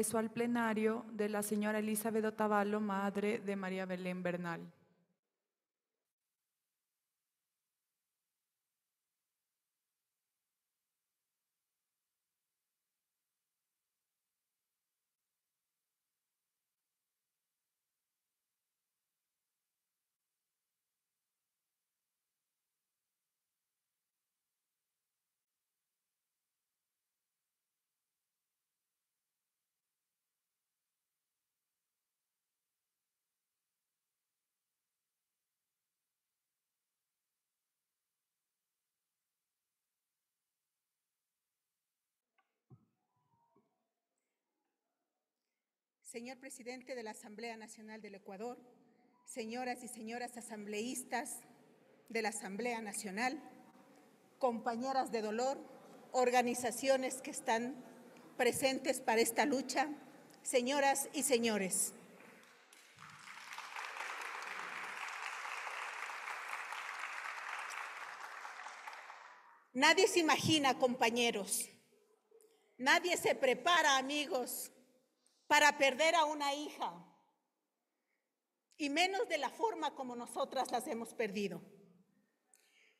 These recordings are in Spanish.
Peso al plenario de la señora Elizabeth Otavalo, madre de María Belén Bernal. señor presidente de la Asamblea Nacional del Ecuador, señoras y señoras asambleístas de la Asamblea Nacional, compañeras de dolor, organizaciones que están presentes para esta lucha, señoras y señores. Nadie se imagina, compañeros. Nadie se prepara, amigos, para perder a una hija, y menos de la forma como nosotras las hemos perdido.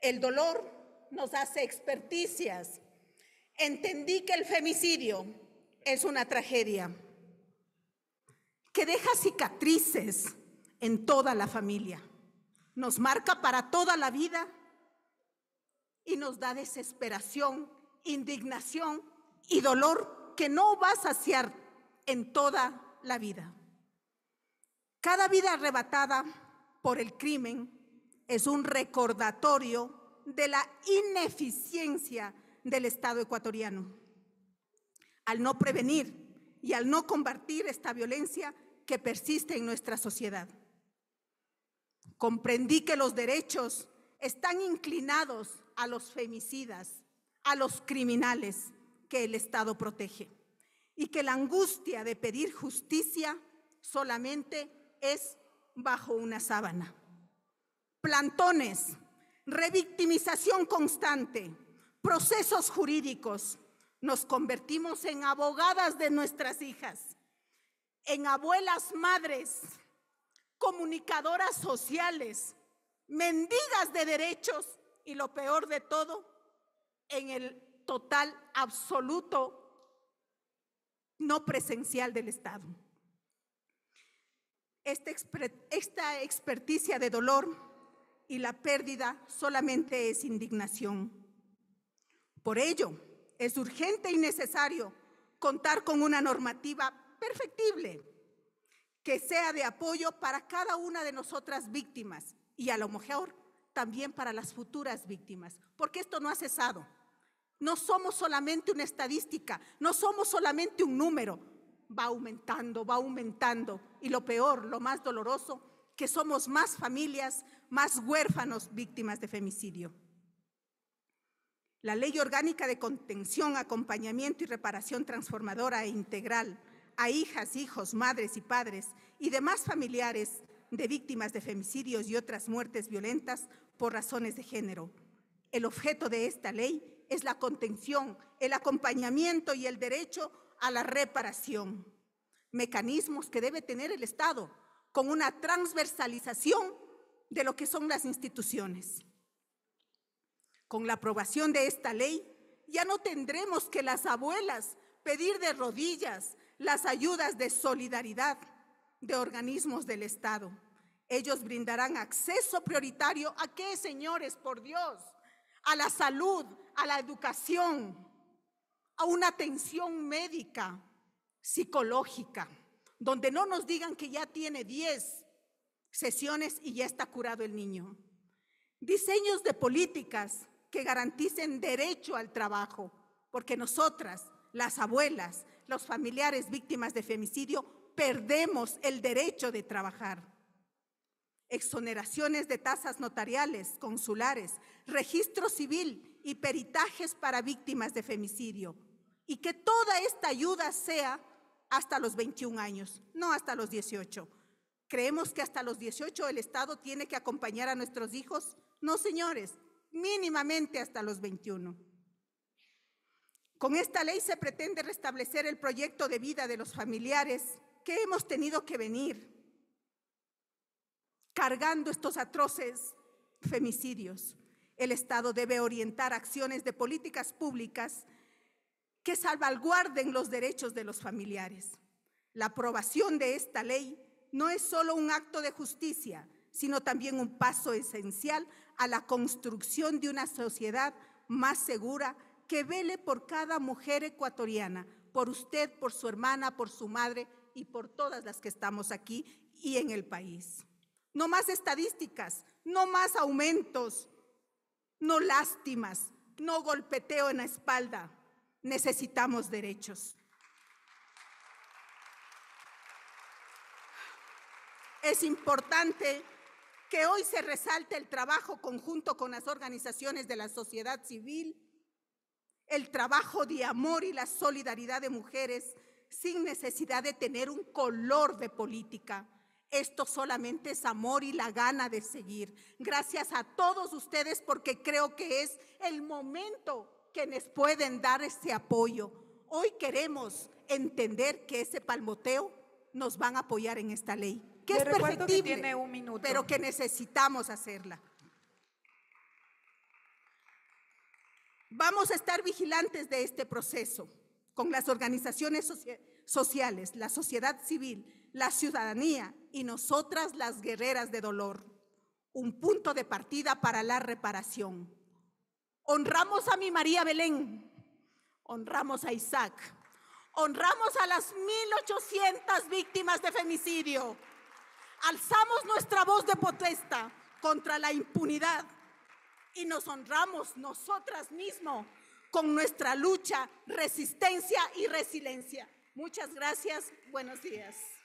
El dolor nos hace experticias. Entendí que el femicidio es una tragedia que deja cicatrices en toda la familia, nos marca para toda la vida y nos da desesperación, indignación y dolor que no va a saciar en toda la vida. Cada vida arrebatada por el crimen es un recordatorio de la ineficiencia del Estado ecuatoriano. Al no prevenir y al no combatir esta violencia que persiste en nuestra sociedad. Comprendí que los derechos están inclinados a los femicidas, a los criminales que el Estado protege y que la angustia de pedir justicia solamente es bajo una sábana. Plantones, revictimización constante, procesos jurídicos. Nos convertimos en abogadas de nuestras hijas, en abuelas madres, comunicadoras sociales, mendigas de derechos y lo peor de todo, en el total absoluto no presencial del Estado. Esta, esta experticia de dolor y la pérdida solamente es indignación. Por ello, es urgente y necesario contar con una normativa perfectible que sea de apoyo para cada una de nosotras víctimas y a lo mejor también para las futuras víctimas, porque esto no ha cesado. No somos solamente una estadística, no somos solamente un número. Va aumentando, va aumentando. Y lo peor, lo más doloroso, que somos más familias, más huérfanos víctimas de femicidio. La ley orgánica de contención, acompañamiento y reparación transformadora e integral a hijas, hijos, madres y padres y demás familiares de víctimas de femicidios y otras muertes violentas por razones de género el objeto de esta ley es la contención, el acompañamiento y el derecho a la reparación. Mecanismos que debe tener el Estado con una transversalización de lo que son las instituciones. Con la aprobación de esta ley, ya no tendremos que las abuelas pedir de rodillas las ayudas de solidaridad de organismos del Estado. Ellos brindarán acceso prioritario a qué, señores, por Dios, a la salud, a la educación, a una atención médica, psicológica, donde no nos digan que ya tiene 10 sesiones y ya está curado el niño. Diseños de políticas que garanticen derecho al trabajo, porque nosotras, las abuelas, los familiares víctimas de femicidio, perdemos el derecho de trabajar exoneraciones de tasas notariales, consulares, registro civil y peritajes para víctimas de femicidio. Y que toda esta ayuda sea hasta los 21 años, no hasta los 18. ¿Creemos que hasta los 18 el Estado tiene que acompañar a nuestros hijos? No, señores, mínimamente hasta los 21. Con esta ley se pretende restablecer el proyecto de vida de los familiares que hemos tenido que venir cargando estos atroces femicidios. El Estado debe orientar acciones de políticas públicas que salvaguarden los derechos de los familiares. La aprobación de esta ley no es solo un acto de justicia, sino también un paso esencial a la construcción de una sociedad más segura que vele por cada mujer ecuatoriana, por usted, por su hermana, por su madre y por todas las que estamos aquí y en el país. No más estadísticas, no más aumentos, no lástimas, no golpeteo en la espalda. Necesitamos derechos. Es importante que hoy se resalte el trabajo conjunto con las organizaciones de la sociedad civil, el trabajo de amor y la solidaridad de mujeres sin necesidad de tener un color de política esto solamente es amor y la gana de seguir. Gracias a todos ustedes porque creo que es el momento que nos pueden dar ese apoyo. Hoy queremos entender que ese palmoteo nos van a apoyar en esta ley, que es perfectible, pero que necesitamos hacerla. Vamos a estar vigilantes de este proceso con las organizaciones sociales, la sociedad civil, la ciudadanía y nosotras las guerreras de dolor, un punto de partida para la reparación. Honramos a mi María Belén, honramos a Isaac, honramos a las 1.800 víctimas de femicidio, alzamos nuestra voz de protesta contra la impunidad y nos honramos nosotras mismo con nuestra lucha, resistencia y resiliencia. Muchas gracias. Buenos días.